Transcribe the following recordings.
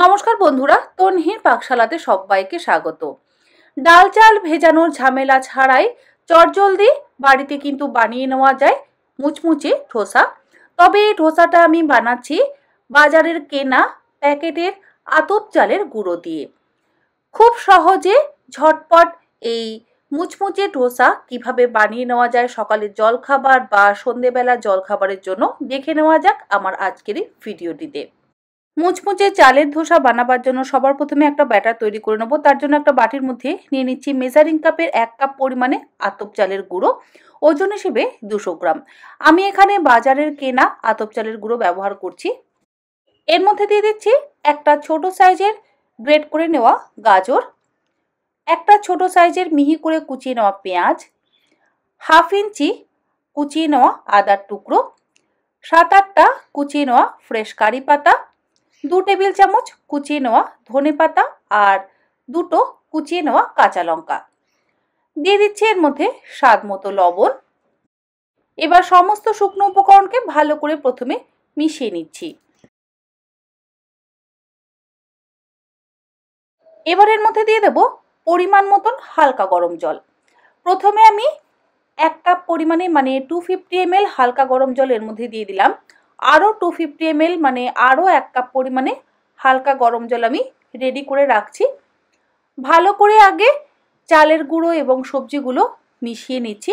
নমস্কার বন্ধুরা তনহীন পাকশালাতে সবাইকে স্বাগত ডাল চাল ভেজানোর ঝামেলা ছাড়াই চটজলদি বাড়িতে কিন্তু বানিয়ে নেওয়া যায় মুচমুচে ঠোসা তবে এই ঠোসাটা আমি বানাচ্ছি বাজারের কেনা প্যাকেটের আতপ চালের গুঁড়ো দিয়ে খুব সহজে ঝটপট এই মুচমুচে ঠোসা কিভাবে বানিয়ে নেওয়া যায় সকালে জলখাবার বা সন্ধেবেলা জলখাবারের জন্য দেখে নেওয়া যাক আমার আজকের ভিডিওটিতে মুচমুচে চালের ধোসা বানাবার জন্য সবার প্রথমে একটা ব্যাটার তৈরি করে নেবো তার জন্য একটা বাটির মধ্যে নিয়ে নিচ্ছি মেজারিং কাপের এক কাপ পরিমাণে আতপ চালের গুঁড়ো ওজন হিসেবে দুশো গ্রাম আমি এখানে বাজারের কেনা আতপ চালের গুঁড়ো ব্যবহার করছি এর মধ্যে দিয়ে দিচ্ছি একটা ছোট সাইজের গ্রেড করে নেওয়া গাজর একটা ছোট সাইজের মিহি করে কুচিয়ে নেওয়া পেঁয়াজ হাফ ইঞ্চি কুচিয়ে নেওয়া আদার টুকরো সাত আটটা কুচিয়ে নেওয়া ফ্রেশ কারি পাতা দু টেবিল চামচ কুচিয়ে নেওয়া ধনে পাতা আর দুটো কুচিয়ে নেওয়া কাঁচা লঙ্কা দিয়ে দিচ্ছি এর মধ্যে স্বাদ মতো লবণ এবার সমস্ত শুকনো উপকরণকে ভালো করে প্রথমে মিশিয়ে নিচ্ছি এবার এর মধ্যে দিয়ে দেব পরিমাণ মতন হালকা গরম জল প্রথমে আমি এক কাপ পরিমাণে মানে টু ফিফটি এম হালকা গরম জল এর মধ্যে দিয়ে দিলাম আরও টু ফিফটি এমএল মানে আরও এক কাপ পরিমাণে হালকা গরম জল আমি রেডি করে রাখছি ভালো করে আগে চালের গুঁড়ো এবং সবজিগুলো মিশিয়ে নিচ্ছি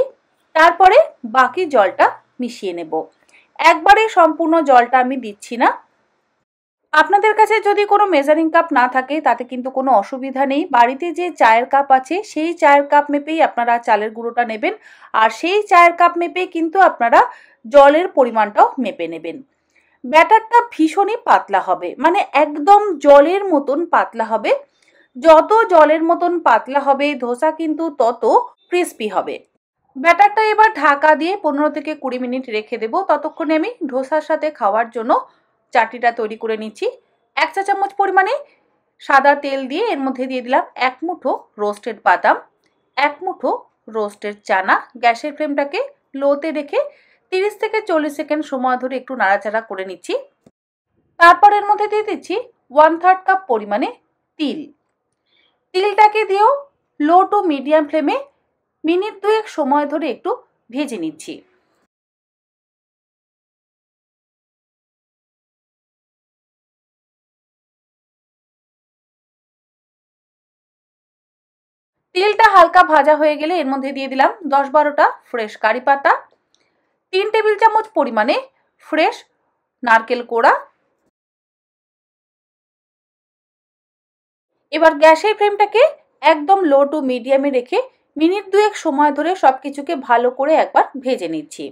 তারপরে বাকি জলটা মিশিয়ে নেব একবারে সম্পূর্ণ জলটা আমি দিচ্ছি না আপনাদের কাছে যদি কোনো মেজারিং কাপ না থাকে তাতে কিন্তু কোনো অসুবিধা নেই বাড়িতে যে চায়ের কাপ আছে সেই চায়ের কাপ মেপেই আপনারা চালের গুঁড়োটা নেবেন আর সেই চায়ের কাপ মেপেই কিন্তু আপনারা জলের পরিমাণটাও মেপে নেবেন ব্যাটারটা ভীষণই পাতলা হবে মানে একদম জলের মতন পাতলা হবে যত জলের মতন পাতলা হবে ধোসা কিন্তু তত ক্রিস্পি হবে ব্যাটারটা এবার ঢাকা দিয়ে পনেরো থেকে কুড়ি মিনিট রেখে দেব ততক্ষণে আমি ধোসার সাথে খাওয়ার জন্য চাটনিটা তৈরি করে নিচ্ছি এক চা চামচ পরিমাণে সাদা তেল দিয়ে এর মধ্যে দিয়ে দিলাম এক মুঠো রোস্টেড বাদাম এক মুঠো রোস্টেড চানা গ্যাসের ফ্লেমটাকে লোতে রেখে তিরিশ থেকে চল্লিশ সেকেন্ড সময় ধরে একটু নাড়াচাড়া করে নিচ্ছি তারপর এর মধ্যে দিয়ে দিচ্ছি ওয়ান থার্ড কাপ পরিমাণে তিল তিলটাকে দিয়েও লো টু মিডিয়াম ফ্লেমে মিনিট দুয়েক সময় ধরে একটু ভেজে নিচ্ছি তিলটা হালকা ভাজা হয়ে গেলে এর মধ্যে দিয়ে দিলাম দশ বারোটা ফ্রেশ কারি পাতা তিন টেবিল চামচ পরিমাণে ফ্রেশ নারকেল কোড়া এবার গ্যাসের ফ্রেমটাকে একদম লো টু মিডিয়ামে রেখে মিনিট দুয়েক সময় ধরে সব কিছুকে ভালো করে একবার ভেজে নিচ্ছি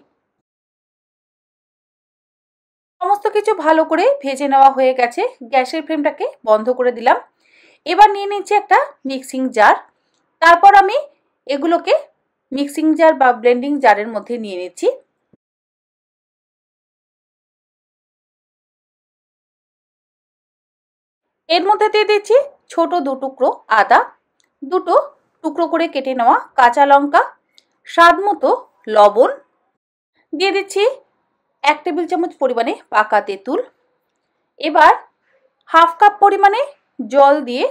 সমস্ত কিছু ভালো করে ভেজে নেওয়া হয়ে গেছে গ্যাসের ফ্রেমটাকে বন্ধ করে দিলাম এবার নিয়ে নিচ্ছি একটা মিক্সিং জার তারপর আমি এগুলোকে মিক্সিং জার বা ব্লেন্ডিং জারের মধ্যে নিয়ে নিচ্ছি এর মধ্যে দিয়ে দিচ্ছি ছোট দু টুকরো আদা দুটো টুকরো করে কেটে নেওয়া কাঁচা লঙ্কা স্বাদ মতো লবণ দিয়ে দিচ্ছি এক টেবিল চামচ পরিমাণে পাকা তেঁতুল এবার হাফ কাপ পরিমাণে জল দিয়ে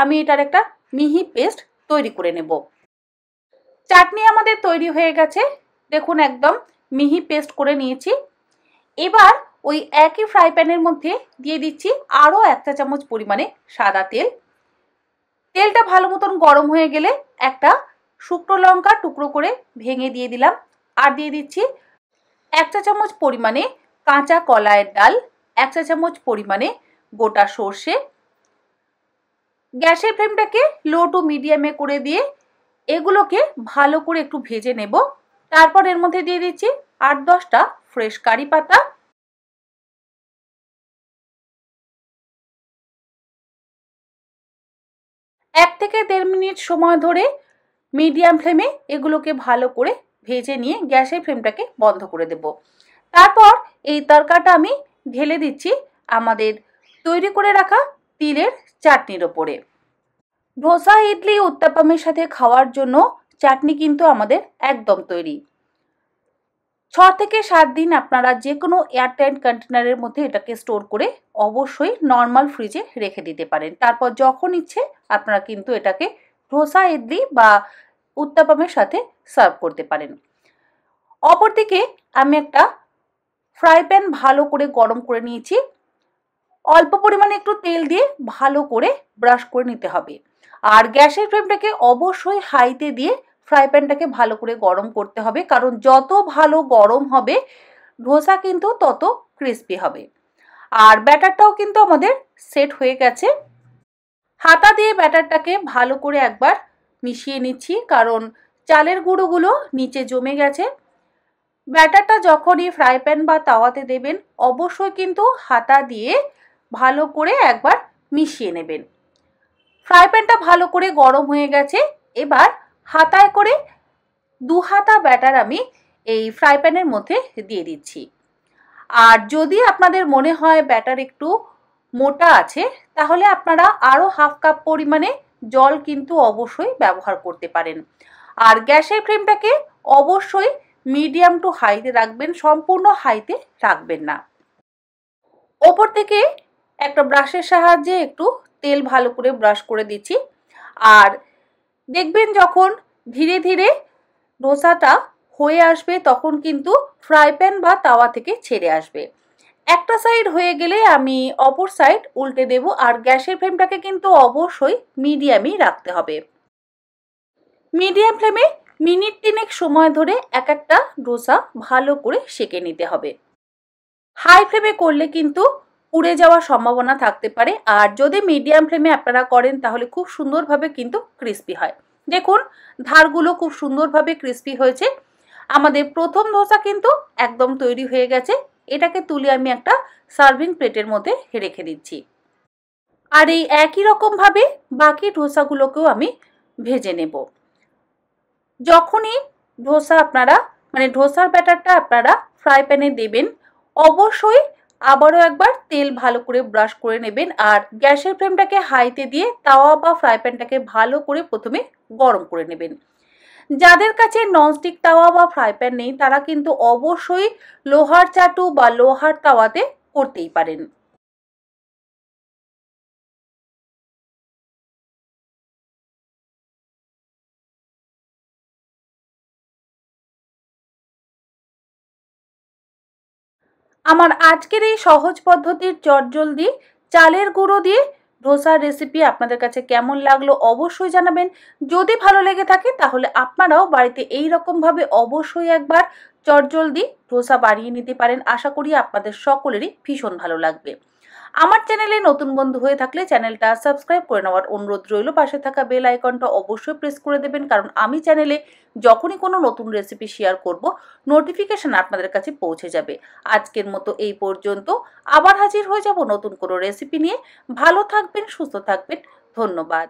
আমি এটার একটা মিহি পেস্ট তৈরি করে নেব চাটনি আমাদের তৈরি হয়ে গেছে দেখুন একদম মিহি পেস্ট করে নিয়েছি এবার ওই একই ফ্রাই প্যানের মধ্যে দিয়ে দিচ্ছি আরও এক চা চামচ পরিমাণে সাদা তেল তেলটা ভালো মতন গরম হয়ে গেলে একটা শুকনো লঙ্কা টুকরো করে ভেঙে দিয়ে দিলাম আর দিয়ে দিচ্ছি এক চা চামচ পরিমাণে কাঁচা কলায়ের ডাল এক চা চামচ পরিমাণে গোটা সর্ষে গ্যাসের ফ্লেমটাকে লো টু মিডিয়ামে করে দিয়ে এগুলোকে ভালো করে একটু ভেজে নেব তারপর এর মধ্যে দিয়ে দিচ্ছি আট দশটা ফ্রেশ কারি পাতা এক থেকে দেড় মিনিট সময় ধরে মিডিয়াম ফ্লেমে এগুলোকে ভালো করে ভেজে নিয়ে গ্যাসের ফ্লেমটাকে বন্ধ করে দেব তারপর এই তরকাটা আমি ঢেলে দিচ্ছি আমাদের তৈরি করে রাখা তিলের চাটনির ওপরে ধোসা ইডলি উত্তাপামের সাথে খাওয়ার জন্য চাটনি কিন্তু আমাদের একদম তৈরি ছ থেকে সাত দিন আপনারা যে কোনো এয়ারটাইট কন্টেনারের মধ্যে এটাকে স্টোর করে অবশ্যই নর্মাল ফ্রিজে রেখে দিতে পারেন তারপর যখন ইচ্ছে আপনারা কিন্তু এটাকে ধোসা ইডলি বা উত্তাপামের সাথে সার্ভ করতে পারেন অপরদিকে আমি একটা ফ্রাই প্যান ভালো করে গরম করে নিয়েছি অল্প পরিমাণে একটু তেল দিয়ে ভালো করে ব্রাশ করে নিতে হবে আর গ্যাসের ফ্লেমটাকে অবশ্যই হাইতে দিয়ে ফ্রাই প্যানটাকে ভালো করে গরম করতে হবে কারণ যত ভালো গরম হবে ধোসা কিন্তু তত ক্রিস্পি হবে আর ব্যাটারটাও কিন্তু আমাদের সেট হয়ে গেছে হাতা দিয়ে ব্যাটারটাকে ভালো করে একবার মিশিয়ে নিচ্ছি কারণ চালের গুঁড়োগুলো নিচে জমে গেছে ব্যাটারটা যখনই ফ্রাই প্যান বা তাওয়াতে দেবেন অবশ্যই কিন্তু হাতা দিয়ে ভালো করে একবার মিশিয়ে নেবেন ফ্রাই প্যানটা ভালো করে গরম হয়ে গেছে এবার হাতায় করে দু হাতা ব্যাটার আমি এই ফ্রাই প্যানের মধ্যে দিয়ে দিচ্ছি আর যদি আপনাদের মনে হয় ব্যাটার একটু মোটা আছে তাহলে আপনারা আরও হাফ কাপ পরিমাণে জল কিন্তু অবশ্যই ব্যবহার করতে পারেন আর গ্যাসের ফ্লেমটাকে অবশ্যই মিডিয়াম টু হাইতে রাখবেন সম্পূর্ণ হাইতে রাখবেন না ওপর থেকে একটা ব্রাশের সাহায্যে একটু তেল ভালো করে ব্রাশ করে দিচ্ছি আর দেখবেন যখন ধীরে ধীরে ডোসাটা হয়ে আসবে তখন কিন্তু ফ্রাই প্যান বা তাওয়া থেকে ছেড়ে আসবে একটা সাইড হয়ে গেলে আমি অপর সাইড উল্টে দেব আর গ্যাসের ফ্লেমটাকে কিন্তু অবশ্যই মিডিয়ামই রাখতে হবে মিডিয়াম ফ্লেমে মিনিট তিনেক সময় ধরে এক একটা ডোসা ভালো করে সেকে নিতে হবে হাই ফ্লেমে করলে কিন্তু পুড়ে যাওয়ার সম্ভাবনা থাকতে পারে আর যদি মিডিয়াম ফ্লেমে আপনারা করেন তাহলে খুব সুন্দরভাবে কিন্তু ক্রিস্পি হয় দেখুন ধারগুলো খুব সুন্দরভাবে ক্রিস্পি হয়েছে আমাদের প্রথম ধোসা কিন্তু একদম তৈরি হয়ে গেছে এটাকে তুলে আমি একটা সার্ভিং প্লেটের মধ্যে রেখে দিচ্ছি আর এই একই রকমভাবে বাকি ধোসাগুলোকেও আমি ভেজে নেব যখনই ধোসা আপনারা মানে ধোসার ব্যাটারটা আপনারা ফ্রাই প্যানে দেবেন অবশ্যই আবারও একবার তেল ভালো করে ব্রাশ করে নেবেন আর গ্যাসের ফ্লেমটাকে হাইতে দিয়ে তাওয়া বা ফ্রাই প্যানটাকে ভালো করে প্রথমে গরম করে নেবেন যাদের কাছে ননস্টিক তাওয়া বা ফ্রাই প্যান নেই তারা কিন্তু অবশ্যই লোহার চাটু বা লোহার তাওয়াতে করতেই পারেন আমার আজকের এই সহজ পদ্ধতির চটজলদি চালের গুঁড়ো দিয়ে ধোসার রেসিপি আপনাদের কাছে কেমন লাগলো অবশ্যই জানাবেন যদি ভালো লেগে থাকে তাহলে আপনারাও বাড়িতে এই রকমভাবে অবশ্যই একবার চটজলদি ধোসা বাড়িয়ে নিতে পারেন আশা করি আপনাদের সকলেরই ভীষণ ভালো লাগবে আমার চ্যানেলে নতুন বন্ধু হয়ে থাকলে চ্যানেলটা সাবস্ক্রাইব করে নেওয়ার অনুরোধ রইল পাশে থাকা বেল আইকনটা অবশ্যই প্রেস করে দেবেন কারণ আমি চ্যানেলে যখনই কোনো নতুন রেসিপি শেয়ার করব নোটিফিকেশান আপনাদের কাছে পৌঁছে যাবে আজকের মতো এই পর্যন্ত আবার হাজির হয়ে যাব নতুন কোনো রেসিপি নিয়ে ভালো থাকবেন সুস্থ থাকবেন ধন্যবাদ